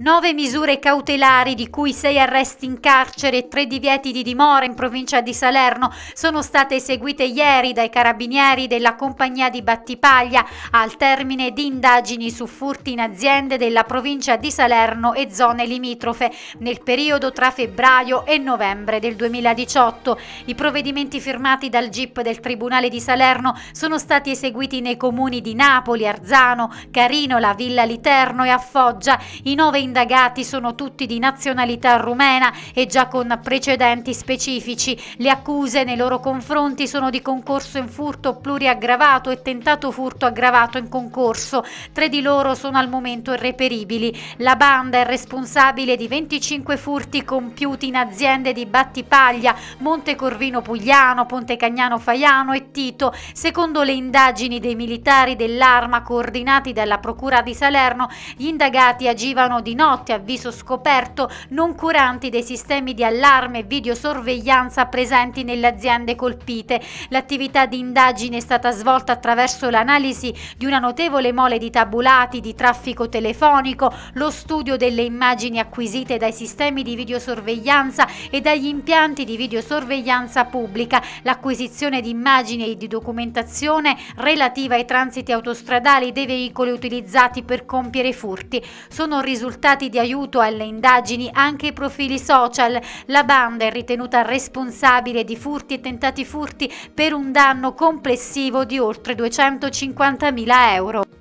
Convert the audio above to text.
Nove misure cautelari, di cui sei arresti in carcere e tre divieti di dimora in provincia di Salerno, sono state eseguite ieri dai carabinieri della compagnia di Battipaglia al termine di indagini su furti in aziende della provincia di Salerno e zone limitrofe nel periodo tra febbraio e novembre del 2018. I provvedimenti firmati dal GIP del Tribunale di Salerno sono stati eseguiti nei comuni di Napoli, Arzano, Carinola, Villa Literno e Affoggia. In nove indagati sono tutti di nazionalità rumena e già con precedenti specifici. Le accuse nei loro confronti sono di concorso in furto pluriaggravato e tentato furto aggravato in concorso. Tre di loro sono al momento irreperibili. La banda è responsabile di 25 furti compiuti in aziende di Battipaglia, Monte Corvino Pugliano, Ponte Cagnano Faiano e Tito. Secondo le indagini dei militari dell'arma coordinati dalla Procura di Salerno, gli indagati agivano circolano di notte a viso scoperto, non curanti dei sistemi di allarme e videosorveglianza presenti nelle aziende colpite. L'attività di indagine è stata svolta attraverso l'analisi di una notevole mole di tabulati di traffico telefonico, lo studio delle immagini acquisite dai sistemi di videosorveglianza e dagli impianti di videosorveglianza pubblica, l'acquisizione di immagini e di documentazione relativa ai transiti autostradali dei veicoli utilizzati per compiere furti. Sono risultati risultati di aiuto alle indagini anche i profili social. La banda è ritenuta responsabile di furti e tentati furti per un danno complessivo di oltre 250.000 euro.